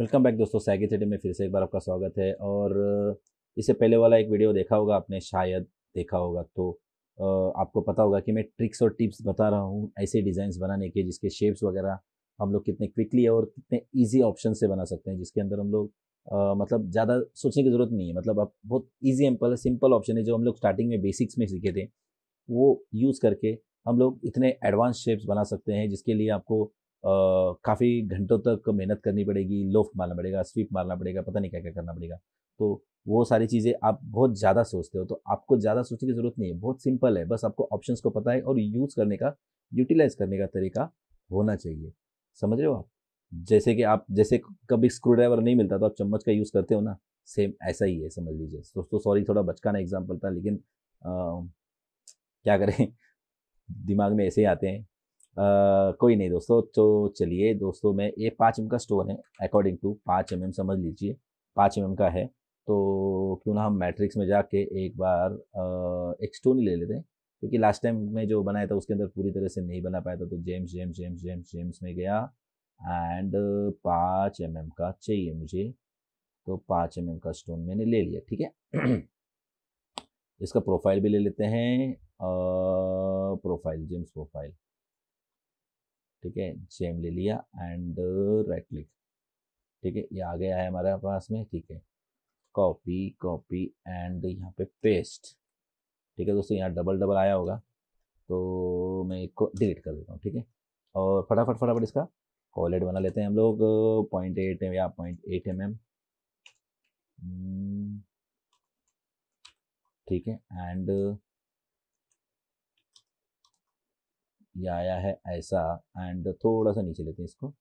Welcome back दोस्तों सैगी theatre में फिर से एक बार आपका स्वागत है और इससे पहले वाला एक वीडियो देखा होगा आपने शायद देखा होगा तो आपको पता होगा कि मैं ट्रिक्स और टिप्स बता रहा हूँ ऐसे डिज़ाइंस बनाने के जिसके शेप्स वगैरह हम लोग कितने क्विकली और कितने ईजी ऑप्शन से बना सकते हैं जिसके अंदर हम लोग मतलब ज़्यादा सोचने की ज़रूरत नहीं है मतलब आप बहुत ईजी एम्पल सिंपल ऑप्शन है जो हम लोग स्टार्टिंग में बेसिक्स में सीखे थे वो यूज़ करके हम लोग इतने एडवांस शेप्स बना सकते हैं जिसके लिए आपको काफ़ी घंटों तक मेहनत करनी पड़ेगी लोफ्ट मारना पड़ेगा स्वीप मारना पड़ेगा पता नहीं क्या क्या करना पड़ेगा तो वो सारी चीज़ें आप बहुत ज़्यादा सोचते हो तो आपको ज़्यादा सोचने की ज़रूरत नहीं है बहुत सिंपल है बस आपको ऑप्शंस को पता है और यूज़ करने का यूटिलाइज करने का तरीका होना चाहिए समझ रहे हो आप जैसे कि आप जैसे कभी स्क्रू ड्राइवर नहीं मिलता तो आप चम्मच का यूज़ करते हो ना सेम ऐसा ही है समझ लीजिए दोस्तों सॉरी थोड़ा बचकाना एग्जाम्पल था लेकिन आ, क्या करें दिमाग में ऐसे ही आते हैं कोई नहीं दोस्तों तो चलिए दोस्तों मैं ये पाँच एम का स्टोन है अकॉर्डिंग टू पाँच एम समझ लीजिए पाँच एम का है तो क्यों ना हम मैट्रिक्स में जाके एक बार एक स्टोन ही ले लेते हैं क्योंकि लास्ट टाइम मैं जो बनाया था उसके अंदर पूरी तरह से नहीं बना पाया था तो gems gems gems gems gems में गया एंड पाँच एम mm का चाहिए मुझे तो पाँच एम mm का स्टोन मैंने ले लिया ठीक है इसका प्रोफाइल भी ले लेते हैं प्रोफाइल जेम्स प्रोफाइल ठीक है जेम ले लिया एंड राइट क्लिक ठीक है ये आ गया है हमारे पास में ठीक है कॉपी कॉपी एंड यहाँ पे पेस्ट ठीक है दोस्तों यहाँ डबल डबल आया होगा तो मैं इसको डिलीट कर देता हूँ ठीक है और फटाफट फटाफट इसका कॉलेट बना लेते हैं हम लोग पॉइंट एट या पॉइंट एट एम एम ठीक है एंड ये आया है ऐसा एंड थोड़ा सा नीचे लेते हैं इसको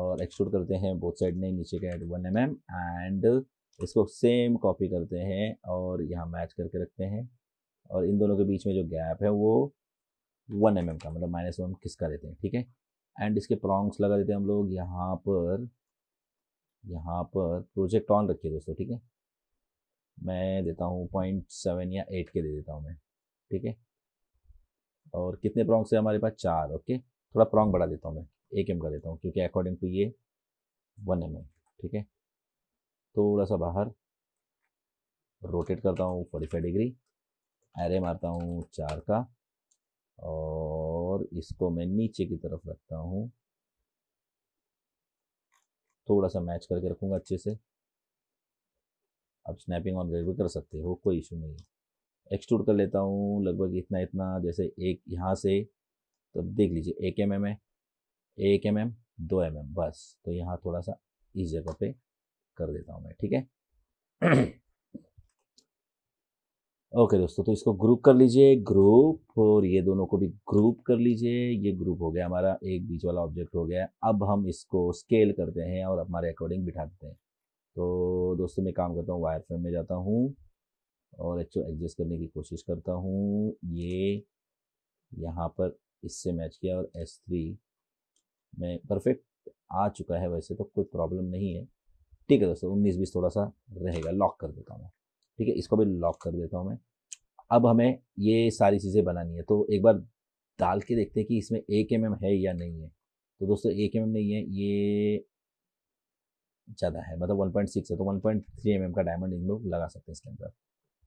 और एक्सट्रूड करते हैं बोथ साइड में नीचे का add one m m and इसको सेम कॉपी करते हैं और यहाँ मैच करके रखते हैं और इन दोनों के बीच में जो गैप है वो वन एम एम का मतलब माइनस वन किसका देते हैं ठीक है एंड इसके प्रॉन्ग्स लगा देते हैं हम लोग यहाँ पर यहाँ पर प्रोजेक्ट ऑन रखिए दोस्तों ठीक है मैं देता हूँ पॉइंट सेवन या एट के दे देता हूँ मैं ठीक है और कितने प्रोंग्स है हमारे पास चार ओके थोड़ा प्रॉन्ग बढ़ा देता हूँ मैं एक एम कर देता हूँ क्योंकि अकॉर्डिंग टू ये वन एम एम ठीक है थोड़ा सा बाहर रोटेट करता हूँ फोर्टी फाइव डिग्री एरे मारता हूँ चार का और इसको मैं नीचे की तरफ रखता हूँ थोड़ा सा मैच करके रखूँगा अच्छे से आप स्नैपिंग ऑन भी कर सकते हो कोई इशू नहीं है एक्सट्रूड कर लेता हूँ लगभग इतना इतना जैसे एक यहाँ से तो देख लीजिए एक एम एम है एक एम एम दो एम एम बस तो यहाँ थोड़ा सा इस जगह पे कर देता हूँ मैं ठीक है ओके दोस्तों तो इसको ग्रुप कर लीजिए ग्रुप और ये दोनों को भी ग्रुप कर लीजिए ये ग्रुप हो गया हमारा एक बीच वाला ऑब्जेक्ट हो गया अब हम इसको स्केल करते हैं और हमारे अकॉर्डिंग बिठा देते हैं तो दोस्तों मैं काम करता हूँ वायर फ्रेम में जाता हूँ और एक्चुअल एडजस्ट करने की कोशिश करता हूँ ये यहाँ पर इससे मैच किया और एस थ्री में परफेक्ट आ चुका है वैसे तो कोई प्रॉब्लम नहीं है ठीक है दोस्तों उन्नीस बीस थोड़ा सा रहेगा लॉक कर देता हूँ मैं ठीक है इसको भी लॉक कर देता हूँ मैं अब हमें ये सारी चीज़ें बनानी है तो एक बार डाल के देखते हैं कि इसमें एक एम है या नहीं है तो दोस्तों एक एम नहीं है ये ज़्यादा है मतलब 1.6 है तो 1.3 पॉइंट mm का डायमंड इन लोग लगा सकते हैं इसके अंदर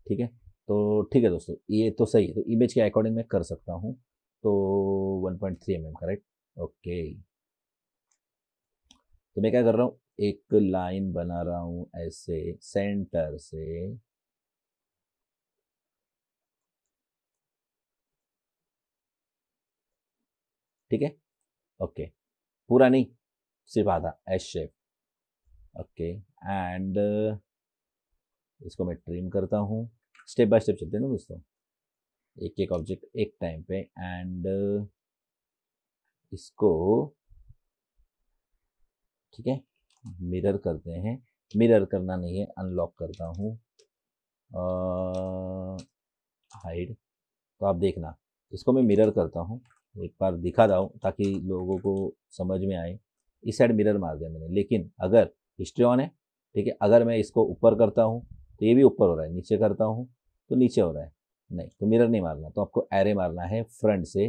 ठीक है तो ठीक है दोस्तों ये तो सही है तो इमेज के अकॉर्डिंग मैं कर सकता हूँ तो 1.3 पॉइंट mm, करेक्ट ओके तो मैं क्या कर रहा हूँ एक लाइन बना रहा हूँ ऐसे सेंटर से ठीक है ओके पूरा नहीं सिर्फ आधा एस शेप ओके एंड इसको मैं ट्रिम करता हूँ स्टेप बाय स्टेप चलते हैं ना दोस्तों एक एक ऑब्जेक्ट एक टाइम पे एंड uh, इसको ठीक है मिरर करते हैं मिरर करना नहीं है अनलॉक करता हूँ हाइड uh, तो आप देखना इसको मैं मिरर करता हूँ एक बार दिखा रहा हूँ ताकि लोगों को समझ में आए इस साइड मिरर मार दिया मैंने लेकिन अगर हिस्ट्री ऑन है ठीक है अगर मैं इसको ऊपर करता हूँ तो ये भी ऊपर हो रहा है नीचे करता हूँ तो नीचे हो रहा है नहीं तो मिरर नहीं मारना तो आपको एरे मारना है फ्रंट से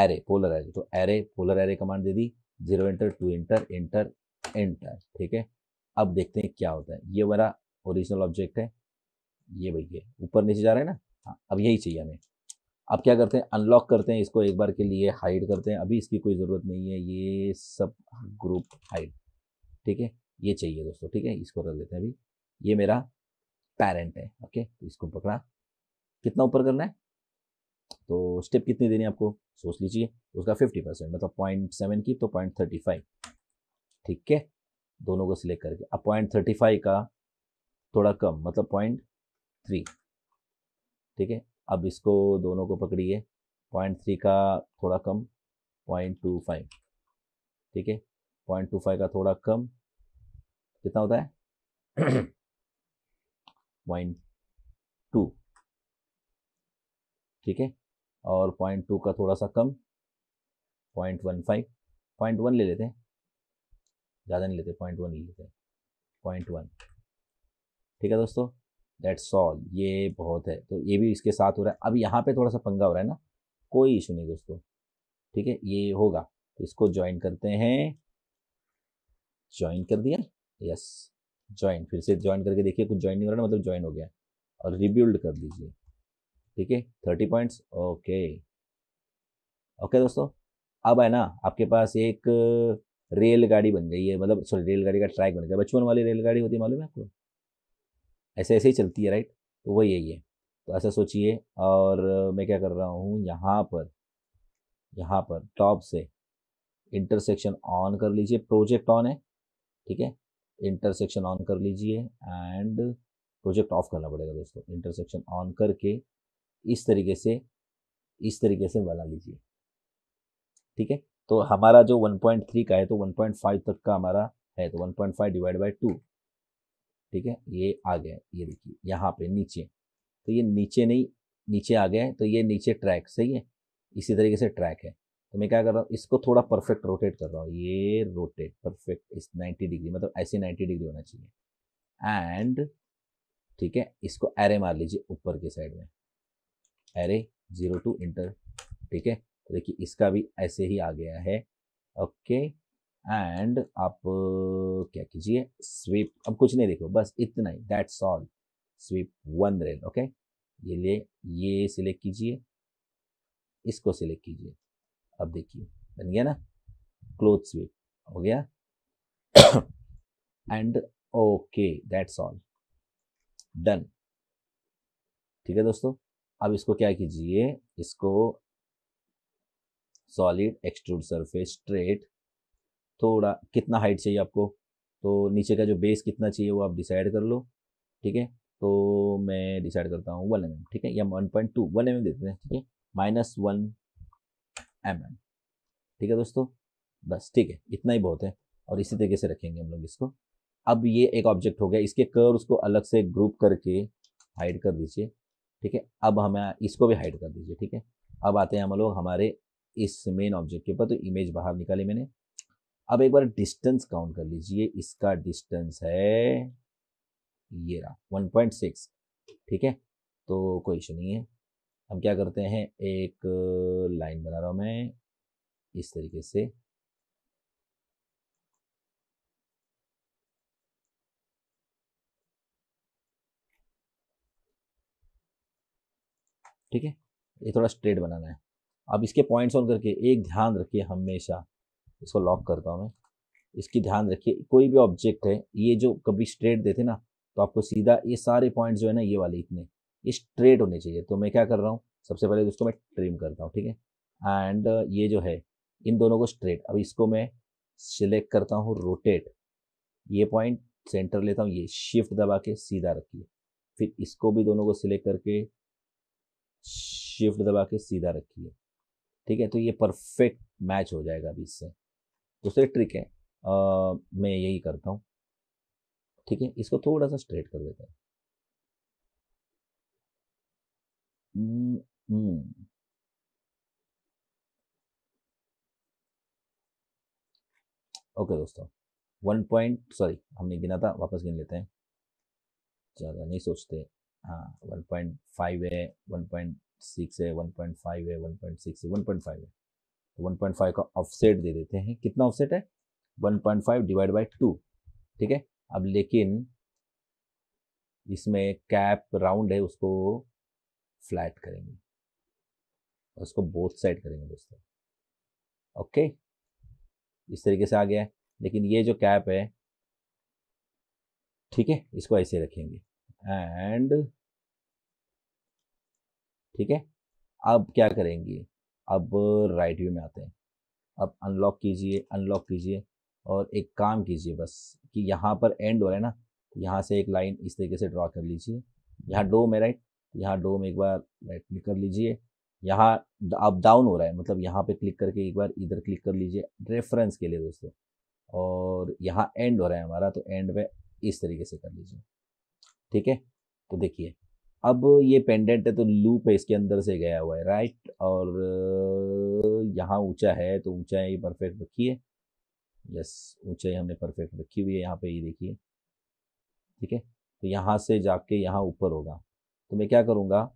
एरे पोलर एरे तो एरे पोलर एरे कमांड दे दी zero enter two enter enter enter ठीक है अब देखते हैं क्या होता है ये मेरा ओरिजिनल ऑब्जेक्ट है ये भैया ऊपर नीचे जा रहा है ना हाँ अब यही चाहिए हमें अब क्या करते हैं अनलॉक करते हैं इसको एक बार के लिए हाइड करते हैं अभी इसकी कोई ज़रूरत नहीं है ये सब ग्रुप हाइड ठीक है ये चाहिए दोस्तों ठीक है इसको रख लेते हैं अभी ये मेरा पेरेंट है ओके तो इसको पकड़ा कितना ऊपर करना है तो स्टेप कितनी देनी है आपको सोच लीजिए उसका फिफ्टी परसेंट मतलब पॉइंट सेवन की तो पॉइंट थर्टी फाइव ठीक है दोनों को सिलेक्ट करके अब पॉइंट थर्टी फाइव का थोड़ा कम मतलब पॉइंट थ्री ठीक है अब इसको दोनों को पकड़िए पॉइंट थ्री का थोड़ा कम पॉइंट टू फाइव ठीक है पॉइंट टू फाइव का थोड़ा कम कितना होता है पॉइंट टू ठीक है और पॉइंट टू का थोड़ा सा कम point one five point one ले लेते हैं ज़्यादा नहीं लेते पॉइंट वन ले लेते हैं पॉइंट वन ठीक है दोस्तों दैट्स ऑल ये बहुत है तो ये भी इसके साथ हो रहा है अब यहाँ पे थोड़ा सा पंगा हो रहा है ना कोई इशू नहीं दोस्तों ठीक है ये होगा तो इसको ज्वाइन करते हैं ज्वाइन कर दिया यस ज्वाइन फिर से ज्वाइन करके देखिए कुछ ज्वाइन नहीं हो रहा मतलब ज्वाइन हो गया और रिबिल्ड कर दीजिए ठीक है थर्टी पॉइंट्स ओके ओके दोस्तों अब है ना आपके पास एक uh, रेलगाड़ी बन गई है मतलब सॉरी रेलगाड़ी का ट्रैक बन गया बचपन वाली रेलगाड़ी होती है मालूम है आपको ऐसे ऐसे ही चलती है राइट तो वही यही है तो ऐसा सोचिए और uh, मैं क्या कर रहा हूँ यहाँ पर यहाँ पर टॉप से इंटरसेक्शन ऑन कर लीजिए प्रोजेक्ट ऑन है ठीक है इंटरसेक्शन ऑन कर लीजिए एंड प्रोजेक्ट ऑफ करना पड़ेगा दोस्तों इंटरसेक्शन ऑन करके इस तरीके से इस तरीके से बना लीजिए ठीक है तो हमारा जो 1.3 का है तो 1.5 तक का हमारा है तो 1.5 डिवाइड बाई टू ठीक है ये आ गया ये देखिए यहाँ पे नीचे तो ये नीचे नहीं नीचे आ गया है तो ये नीचे ट्रैक सही है इसी तरीके से ट्रैक है तो मैं क्या कर रहा हूँ इसको थोड़ा परफेक्ट रोटेट कर रहा हूँ ये रोटेट परफेक्ट इस 90 डिग्री मतलब ऐसे 90 डिग्री होना चाहिए एंड ठीक है इसको एरे मार लीजिए ऊपर के साइड में एरे जीरो टू इंटर ठीक है तो देखिए इसका भी ऐसे ही आ गया है ओके एंड आप क्या कीजिए स्वीप अब कुछ नहीं देखो बस इतना ही दैट्स सॉल स्वीप वन रेल ओके ये ले ये सिलेक्ट कीजिए इसको सिलेक्ट कीजिए अब देखिए बन गया ना क्लोथ स्वीप हो गया and okay that's all done ठीक है दोस्तों अब इसको क्या कीजिए इसको सॉलिड एक्सट्रूड सरफेस स्ट्रेट थोड़ा कितना हाइट चाहिए आपको तो नीचे का जो बेस कितना चाहिए वो आप डिसाइड कर लो ठीक है तो मैं डिसाइड करता हूँ वन एम mm, ठीक है या one point two one m देते हैं ठीक है माइनस वन एम एम ठीक है दोस्तों बस ठीक है इतना ही बहुत है और इसी तरीके से रखेंगे हम लोग इसको अब ये एक ऑब्जेक्ट हो गया इसके कर उसको अलग से ग्रुप करके हाइड कर दीजिए ठीक है अब हमें इसको भी हाइड कर दीजिए ठीक है अब आते हैं हम लोग हमारे इस मेन ऑब्जेक्ट के ऊपर तो इमेज बाहर निकाली मैंने अब एक बार डिस्टेंस काउंट कर लीजिए इसका डिस्टेंस है ये रहा 1.6 ठीक है तो कोई इशू नहीं है हम क्या करते हैं एक लाइन बना रहा हूँ मैं इस तरीके से ठीक है ये थोड़ा स्ट्रेट बनाना है अब इसके पॉइंट्स ऑन करके एक ध्यान रखिए हमेशा इसको लॉक करता हूँ मैं इसकी ध्यान रखिए कोई भी ऑब्जेक्ट है ये जो कभी स्ट्रेट देते ना तो आपको सीधा ये सारे पॉइंट्स जो है ना ये वाले इतने स्ट्रेट होने चाहिए तो मैं क्या कर रहा हूँ सबसे पहले इसको मैं ट्रिम करता हूँ ठीक है एंड ये जो है इन दोनों को स्ट्रेट अब इसको मैं सिलेक्ट करता हूँ रोटेट ये पॉइंट सेंटर लेता हूँ ये शिफ्ट दबा के सीधा रखिए फिर इसको भी दोनों को सिलेक्ट करके शिफ्ट दबा के सीधा रखिए ठीक है तो ये परफेक्ट मैच हो जाएगा अभी इससे दूसरी ट्रिक है आ, मैं यही करता हूँ ठीक है इसको थोड़ा सा स्ट्रेट कर देता हूँ Mm-hmm. Okay mm. दोस्तों वन पॉइंट सॉरी हमने गिना था वापस गिन लेते हैं ज़्यादा नहीं सोचते हाँ वन पॉइंट फाइव है वन पॉइंट सिक्स है वन पॉइंट फाइव है वन पॉइंट सिक्स है वन पॉइंट फाइव है तो वन पॉइंट फाइव का ऑफसेट दे देते हैं कितना ऑफसेट है one point five divide by two ठीक है अब लेकिन इसमें कैप राउंड है उसको फ्लैट करेंगे और उसको बोथ साइड करेंगे दोस्तों ओके इस तरीके से आ गया है लेकिन ये जो कैप है ठीक है इसको ऐसे रखेंगे एंड ठीक है अब क्या करेंगे अब राइट व्यू में आते हैं अब अनलॉक कीजिए अनलॉक कीजिए और एक काम कीजिए बस कि यहाँ पर एंड हो रहा है ना यहाँ से एक लाइन इस तरीके से ड्रॉ कर लीजिए यहाँ डो में राइट यहाँ डोम एक बार राइट क्लिक कर लीजिए यहाँ अप डाउन हो रहा है मतलब यहाँ पे क्लिक करके एक बार इधर क्लिक कर लीजिए रेफरेंस के लिए दोस्तों और यहाँ एंड हो रहा है हमारा तो एंड में इस तरीके से कर लीजिए ठीक है तो देखिए अब ये पेंडेंट है तो लूप है इसके अंदर से गया हुआ है राइट और यहाँ ऊंचा है तो ही परफेक्ट रखिए यस ऊंचाई हमने परफेक्ट रखी हुई है यहाँ पे ये देखिए ठीक है तो यहाँ से जाके यहाँ ऊपर होगा तो मैं क्या करूँगा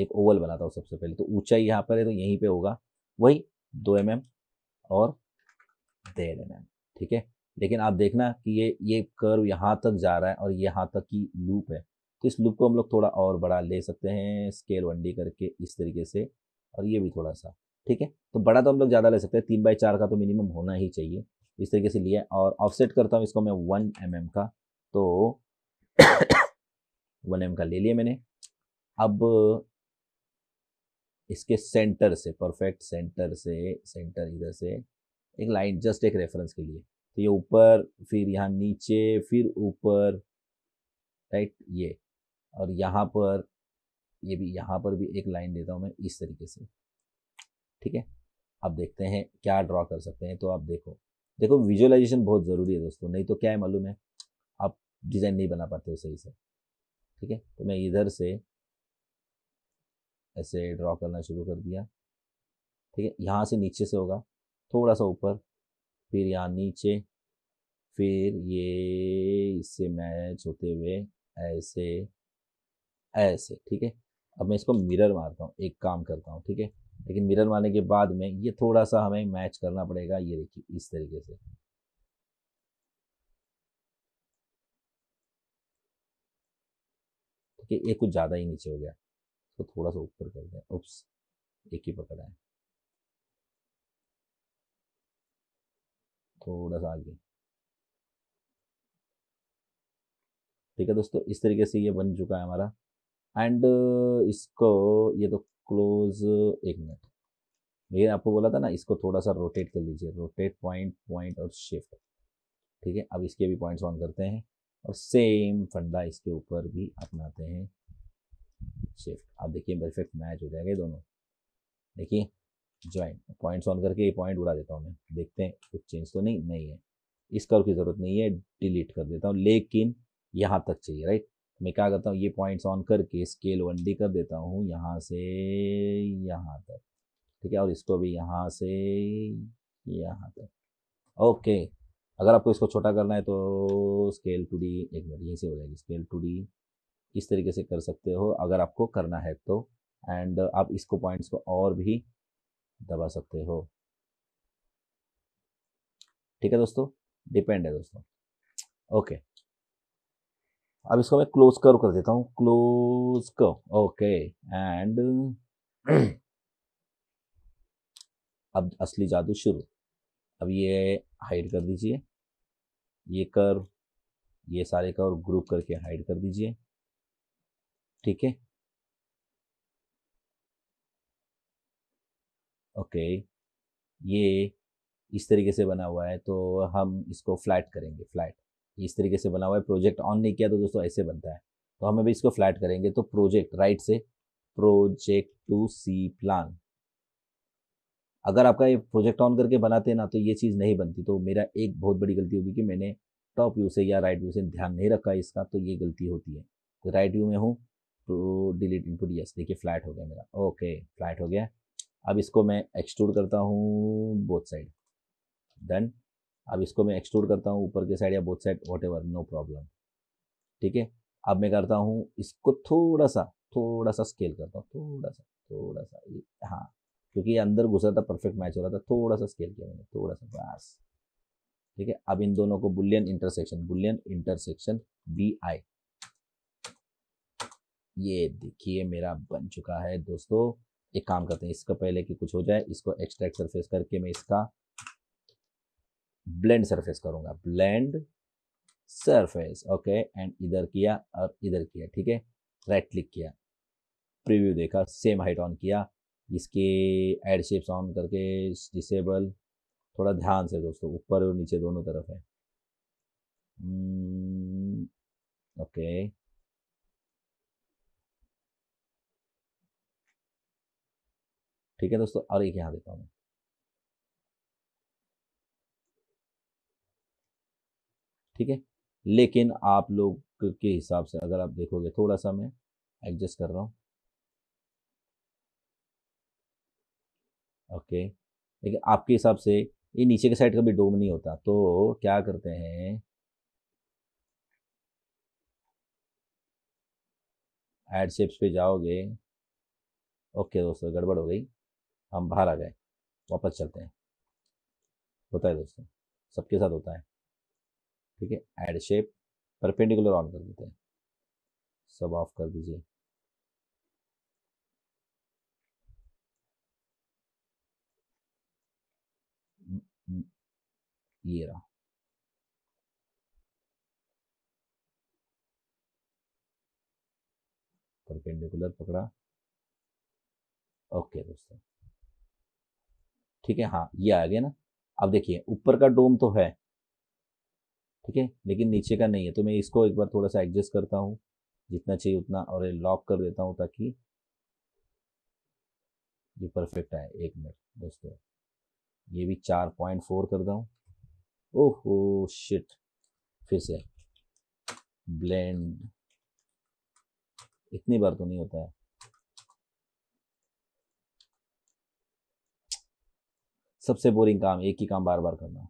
एक ओवल बनाता हूँ सबसे पहले तो ऊंचाई यहाँ पर है तो यहीं पे होगा वही दो एम mm और डेढ़ एम mm, ठीक है लेकिन आप देखना कि ये ये कर्व यहाँ तक जा रहा है और यहाँ तक की लूप है तो इस लूप को हम लोग थोड़ा और बड़ा ले सकते हैं स्केल वन डी करके इस तरीके से और ये भी थोड़ा सा ठीक है तो बड़ा तो हम लोग ज़्यादा ले सकते हैं तीन बाई चार का तो मिनिमम होना ही चाहिए इस तरीके से लिया और ऑफसेट करता हूँ इसको मैं वन एम mm का तो वन एम का ले लिया मैंने अब इसके सेंटर से परफेक्ट सेंटर से सेंटर इधर से एक लाइन जस्ट एक रेफरेंस के लिए तो ये ऊपर फिर यहाँ नीचे फिर ऊपर राइट ये और यहाँ पर ये भी यहाँ पर भी एक लाइन देता हूँ मैं इस तरीके से ठीक है अब देखते हैं क्या ड्रॉ कर सकते हैं तो आप देखो देखो विजुअलाइजेशन बहुत ज़रूरी है दोस्तों नहीं तो क्या है मालूम है आप डिज़ाइन नहीं बना पाते हो सही से ठीक है तो मैं इधर से ऐसे ड्रॉ करना शुरू कर दिया ठीक है यहाँ से नीचे से होगा थोड़ा सा ऊपर फिर यहाँ नीचे फिर ये इससे मैच होते हुए ऐसे ऐसे ठीक है अब मैं इसको मिरर मारता हूँ एक काम करता हूँ ठीक है लेकिन मिरर मारने के बाद में ये थोड़ा सा हमें मैच करना पड़ेगा ये देखिए इस तरीके से कि ये कुछ ज़्यादा ही नीचे हो गया तो थोड़ा सा ऊपर कर दें उप्स एक ही पकड़ा है थोड़ा सा आगे ठीक है दोस्तों इस तरीके से ये बन चुका है हमारा एंड इसको ये तो क्लोज एक मिनट मैंने आपको बोला था ना इसको थोड़ा सा रोटेट कर लीजिए रोटेट पॉइंट पॉइंट और शिफ्ट ठीक है अब इसके भी पॉइंट्स ऑन करते हैं और सेम फंडा इसके ऊपर भी अपनाते हैं शिफ्ट आप देखिए परफेक्ट मैच हो जाएगा दोनों देखिए ज्वाइन पॉइंट्स ऑन करके ये पॉइंट उड़ा देता हूँ मैं देखते हैं कुछ चेंज तो नहीं नहीं है इस कर की ज़रूरत नहीं है डिलीट कर देता हूँ लेकिन यहाँ तक चाहिए राइट मैं क्या करता हूँ ये पॉइंट्स ऑन करके स्केल वन डी कर देता हूँ यहाँ से यहाँ तक ठीक है और इसको भी यहाँ से यहाँ तक ओके अगर आपको इसको छोटा करना है तो स्केल टू डी एक मिनट यहीं से हो जाएगी स्केल टू डी इस तरीके से कर सकते हो अगर आपको करना है तो एंड आप इसको पॉइंट्स को और भी दबा सकते हो ठीक है दोस्तों डिपेंड है दोस्तों ओके अब इसको मैं क्लोज कर कर देता हूँ क्लोज कर ओके एंड अब असली जादू शुरू अब ये हाइड कर दीजिए ये कर ये सारे और ग्रुप करके हाइड कर दीजिए ठीक है ओके ये इस तरीके से बना हुआ है तो हम इसको फ्लैट करेंगे फ्लैट इस तरीके से बना हुआ है प्रोजेक्ट ऑन नहीं किया तो दोस्तों ऐसे बनता है तो हम अभी इसको फ्लैट करेंगे तो प्रोजेक्ट राइट से प्रोजेक्ट टू सी प्लान अगर आपका ये प्रोजेक्ट ऑन करके बनाते ना तो ये चीज़ नहीं बनती तो मेरा एक बहुत बड़ी गलती होगी कि मैंने टॉप व्यू से या राइट व्यू से ध्यान नहीं रखा इसका तो ये गलती होती है तो राइट व्यू में हूँ तो डिलीट इनपुट यस देखिए फ्लैट हो गया मेरा ओके फ्लैट हो गया अब इसको मैं एक्सट्रूड करता हूँ बोथ साइड डन अब इसको मैं एक्सट्रूड करता हूँ ऊपर के साइड या both side whatever no problem ठीक है अब मैं करता हूँ इसको थोड़ा सा थोड़ा सा स्केल करता हूँ थोड़ा सा थोड़ा सा हाँ क्योंकि अंदर घुस रहा था परफेक्ट मैच हो रहा था थोड़ा सा स्केल किया मैंने थोड़ा सा बस ठीक है अब इन दोनों को boolean intersection boolean intersection B I ये देखिए मेरा बन चुका है दोस्तों एक काम करते हैं इसका पहले कि कुछ हो जाए इसको एक्सट्रैक्ट सरफेस करके मैं इसका ब्लेंड सरफेस करूंगा ब्लेंड सरफेस ओके एंड इधर किया और इधर किया ठीक है राइट क्लिक किया प्रीव्यू देखा सेम हाइट ऑन किया इसके एड शेप्स ऑन करके डिसेबल थोड़ा ध्यान से दोस्तों ऊपर और नीचे दोनों तरफ है ओके hmm, ठीक है दोस्तों और एक यहाँ देता हूँ ठीक है लेकिन आप लोग के हिसाब से अगर आप देखोगे थोड़ा सा मैं एडजस्ट कर रहा हूँ ओके लेकिन आपके हिसाब से ये नीचे के साइड का भी डोम नहीं होता तो क्या करते हैं एड शेप्स पे जाओगे ओके दोस्तों गड़बड़ हो गई हम बाहर आ गए वापस चलते हैं होता है दोस्तों सबके साथ होता है ठीक है एड शेप परपेंडिकुलर ऑन कर देते हैं सब ऑफ कर दीजिए ये रहा परपेंडिकुलर पकड़ा ओके दोस्तों ठीक है हाँ ये आ गया ना अब देखिए ऊपर का डोम तो है ठीक है लेकिन नीचे का नहीं है तो मैं इसको एक बार थोड़ा सा एडजस्ट करता हूँ जितना चाहिए उतना और लॉक कर देता हूँ ताकि ये परफेक्ट आए एक मिनट दोस्तों ये भी चार पॉइंट फोर कर दूँ ओहो शिट फिर से ब्लेंड इतनी बार तो नहीं होता है सबसे बोरिंग काम एक ही काम बार बार करना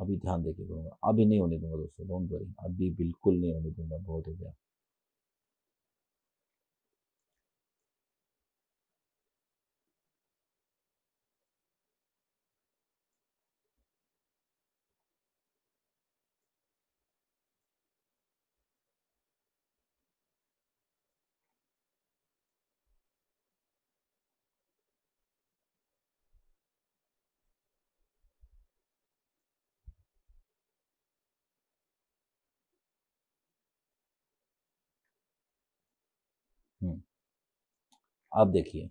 अभी ध्यान देके करूँगा अभी नहीं होने दूंगा दोस्तों डोंट वरी अभी बिल्कुल नहीं होने दूंगा बहुत हो गया अब देखिए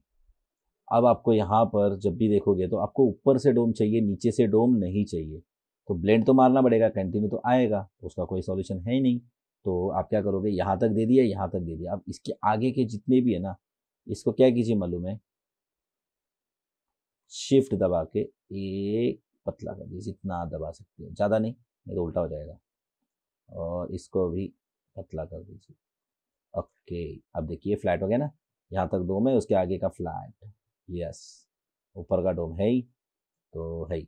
अब आपको यहाँ पर जब भी देखोगे तो आपको ऊपर से डोम चाहिए नीचे से डोम नहीं चाहिए तो ब्लेंड तो मारना पड़ेगा कंटिन्यू तो आएगा उसका कोई सॉल्यूशन है ही नहीं तो आप क्या करोगे यहाँ तक दे दिया यहाँ तक दे दिया अब इसके आगे के जितने भी है ना इसको क्या कीजिए मालूम है शिफ्ट दबा के एक पतला कर दीजिए जितना दबा सकते हो ज़्यादा नहीं नहीं तो उल्टा हो जाएगा और इसको भी पतला कर दीजिए ओके अब देखिए फ्लैट हो गया ना यहाँ तक डोम है उसके आगे का फ्लैट यस ऊपर का डोम है ही तो है ही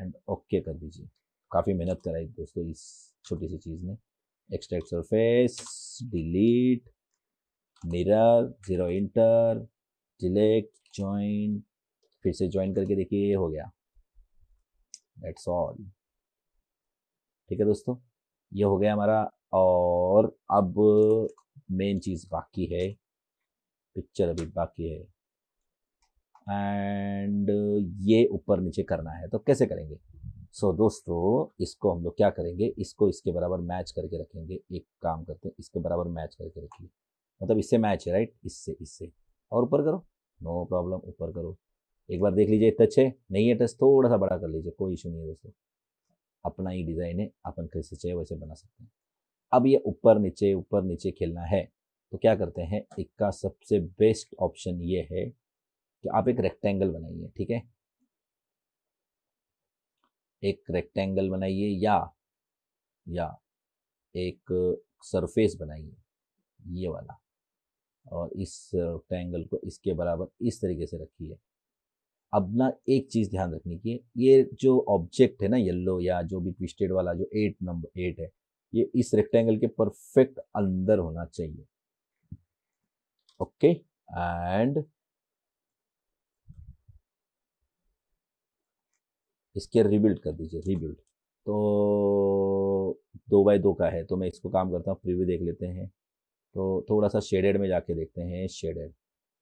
एंड ओके कर दीजिए काफ़ी मेहनत कराई दोस्तों इस छोटी सी चीज़ ने extract surface delete mirror zero enter delete join फिर से ज्वाइन करके देखिए ये हो गया दैट्स ऑल ठीक है दोस्तों ये हो गया हमारा और अब मेन चीज़ बाकी है पिक्चर अभी बाकी है एंड uh, ये ऊपर नीचे करना है तो कैसे करेंगे सो so, दोस्तों इसको हम लोग क्या करेंगे इसको इसके बराबर मैच करके रखेंगे एक काम करते हैं इसके बराबर मैच करके रखिए मतलब इससे मैच है राइट इससे इससे और ऊपर करो नो प्रॉब्लम ऊपर करो एक बार देख लीजिए टच है नहीं है टच थोड़ा सा बड़ा कर लीजिए कोई इशू नहीं है दोस्तों अपना ही डिज़ाइन है अपन कैसे चाहे वैसे बना सकते हैं अब ये ऊपर नीचे ऊपर नीचे खेलना है तो क्या करते हैं एक का सबसे बेस्ट ऑप्शन ये है कि आप एक रेक्टेंगल बनाइए ठीक है एक रेक्टेंगल बनाइए या या एक सरफेस बनाइए ये वाला और इस रेक्टेंगल को इसके बराबर इस तरीके से रखिए अब ना एक चीज़ ध्यान रखने की ये जो ऑब्जेक्ट है ना येलो या जो भी ट्विस्टेड वाला जो एट नंबर एट है ये इस रेक्टेंगल के परफेक्ट अंदर होना चाहिए okay and इसके रिबिल्ड कर दीजिए रिबिल्ड तो दो बाई दो का है तो मैं इसको काम करता हूँ प्रीव्यू देख लेते हैं तो थोड़ा सा शेडेड में जाके देखते हैं शेडेड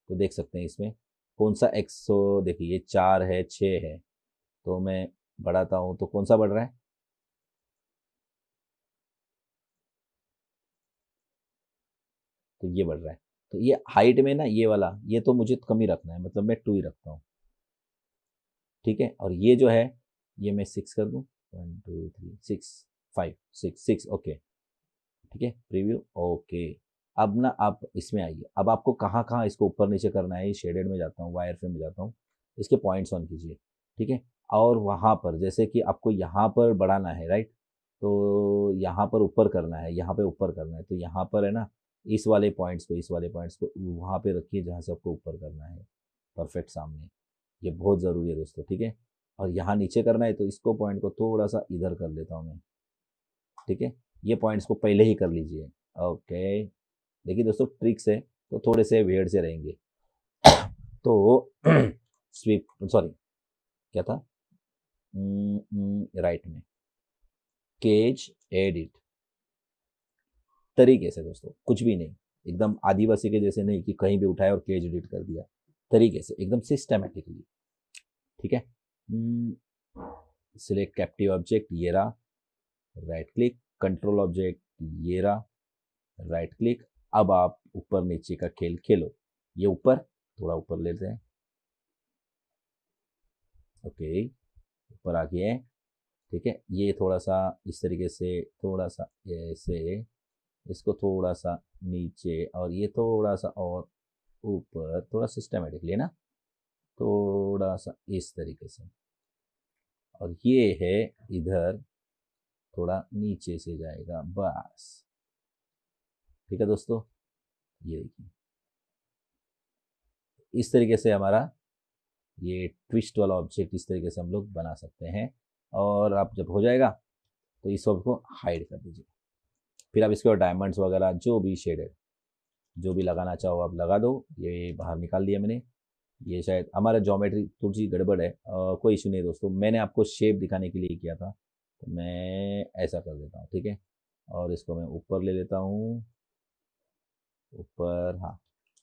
तो देख सकते हैं इसमें कौन सा एक्स तो देखिए चार है छः है तो मैं बढ़ाता हूँ तो कौन सा बढ़ रहा है तो ये बढ़ रहा है तो ये हाइट में ना ये वाला ये तो मुझे कम ही रखना है मतलब मैं टू ही रखता हूँ ठीक है और ये जो है ये मैं सिक्स कर दूँ one two three six five six six okay ठीक है प्रीव्यू ओके अब ना आप इसमें आइए अब आपको कहाँ कहाँ इसको ऊपर नीचे करना है शेडेड में जाता हूँ वायर फ्रेम में जाता हूँ इसके पॉइंट्स ऑन कीजिए ठीक है और वहाँ पर जैसे कि आपको यहाँ पर बढ़ाना है राइट तो यहाँ पर ऊपर करना है यहाँ पे ऊपर करना है तो यहाँ पर है ना इस वाले पॉइंट्स को इस वाले पॉइंट्स को वहाँ पे रखिए जहाँ से आपको ऊपर करना है परफेक्ट सामने ये बहुत ज़रूरी है दोस्तों ठीक है और यहाँ नीचे करना है तो इसको पॉइंट को थोड़ा सा इधर कर लेता हूँ मैं ठीक है ये पॉइंट्स को पहले ही कर लीजिए ओके देखिए दोस्तों ट्रिक्स है तो थोड़े से वेड़ से रहेंगे तो स्वीप सॉरी क्या था राइट हम्म, हम्म, में केज एडिट तरीके से दोस्तों कुछ भी नहीं एकदम आदिवासी के जैसे नहीं कि कहीं भी उठाया और केज एडिट कर दिया तरीके से एकदम सिस्टमेटिकली ठीक है सिलेक्ट कैप्टिव ऑब्जेक्ट ये रहा राइट क्लिक कंट्रोल ऑब्जेक्ट ये रहा राइट क्लिक अब आप ऊपर नीचे का खेल खेलो ये ऊपर थोड़ा ऊपर लेते हैं ओके ऊपर आ गया ठीक है ये थोड़ा सा इस तरीके से थोड़ा सा ऐसे इसको थोड़ा सा नीचे और ये थोड़ा सा और ऊपर थोड़ा सिस्टमेटिकली ना थोड़ा सा इस तरीके से और ये है इधर थोड़ा नीचे से जाएगा बस ठीक है दोस्तों ये देखिए इस तरीके से हमारा ये ट्विस्ट वाला ऑब्जेक्ट इस तरीके से हम लोग बना सकते हैं और आप जब हो जाएगा तो इस सब को हाइड कर दीजिए फिर आप इसके बाद डायमंड्स वगैरह जो भी शेडेड जो भी लगाना चाहो आप लगा दो ये बाहर निकाल दिया मैंने ये शायद हमारा जोमेट्री थोड़ी सी गड़बड़ है आ, कोई इशू नहीं दोस्तों मैंने आपको शेप दिखाने के लिए किया था तो मैं ऐसा कर देता हूँ ठीक है और इसको मैं ऊपर ले लेता हूँ ऊपर हाँ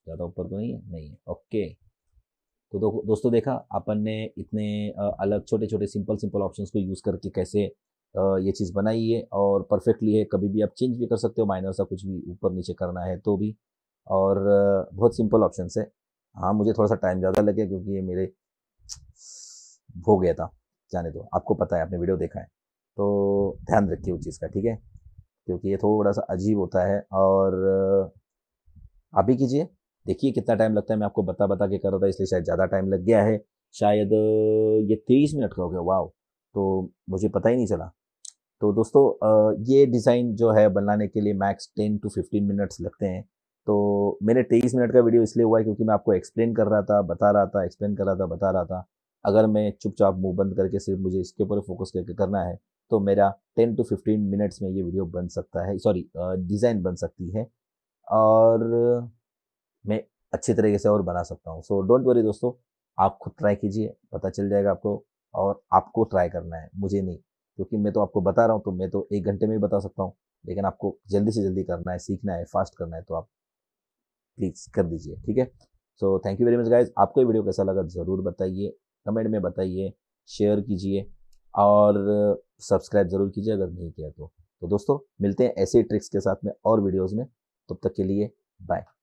ज़्यादा ऊपर तो नहीं है नहीं है ओके तो दो, दोस्तों देखा अपन ने इतने अलग छोटे छोटे सिंपल सिंपल ऑप्शंस को यूज़ करके कैसे ये चीज़ बनाई है और परफेक्टली है कभी भी आप चेंज भी कर सकते हो माइनर सा कुछ भी ऊपर नीचे करना है तो भी और बहुत सिंपल ऑप्शन है हाँ मुझे थोड़ा सा टाइम ज़्यादा लगे क्योंकि ये मेरे हो गया था जाने दो आपको पता है आपने वीडियो देखा है तो ध्यान रखिए उस चीज़ का ठीक है क्योंकि ये थोड़ा सा अजीब होता है और आप भी कीजिए देखिए कितना टाइम लगता है मैं आपको बता बता के कर रहा था इसलिए शायद ज़्यादा टाइम लग गया है शायद ये तेईस मिनट का हो गया वाह तो मुझे पता ही नहीं चला तो दोस्तों ये डिज़ाइन जो है बनाने के लिए max ten to fifteen minutes लगते हैं तो मेरे तेईस मिनट का वीडियो इसलिए हुआ है क्योंकि मैं आपको एक्सप्लेन कर रहा था बता रहा था एक्सप्लेन कर रहा था बता रहा था अगर मैं चुपचाप मुंह बंद करके सिर्फ मुझे इसके ऊपर फोकस करके करना है तो मेरा टेन टू फिफ्टीन मिनट्स में ये वीडियो बन सकता है सॉरी डिज़ाइन बन सकती है और मैं अच्छे तरीके से और बना सकता हूँ सो डोंट वरी दोस्तों आप खुद ट्राई कीजिए पता चल जाएगा आपको और आपको ट्राई करना है मुझे नहीं क्योंकि मैं तो आपको बता रहा हूँ तो मैं तो एक घंटे में भी बता सकता हूँ लेकिन आपको जल्दी से जल्दी करना है सीखना है फास्ट करना है तो आप प्लीज़ कर दीजिए ठीक है so thank you very much guys आपको ये वीडियो कैसा लगा ज़रूर बताइए कमेंट में बताइए शेयर कीजिए और सब्सक्राइब ज़रूर कीजिए अगर नहीं किया तो तो दोस्तों मिलते हैं ऐसे ट्रिक्स के साथ में और वीडियोज़ में तब तक के लिए बाय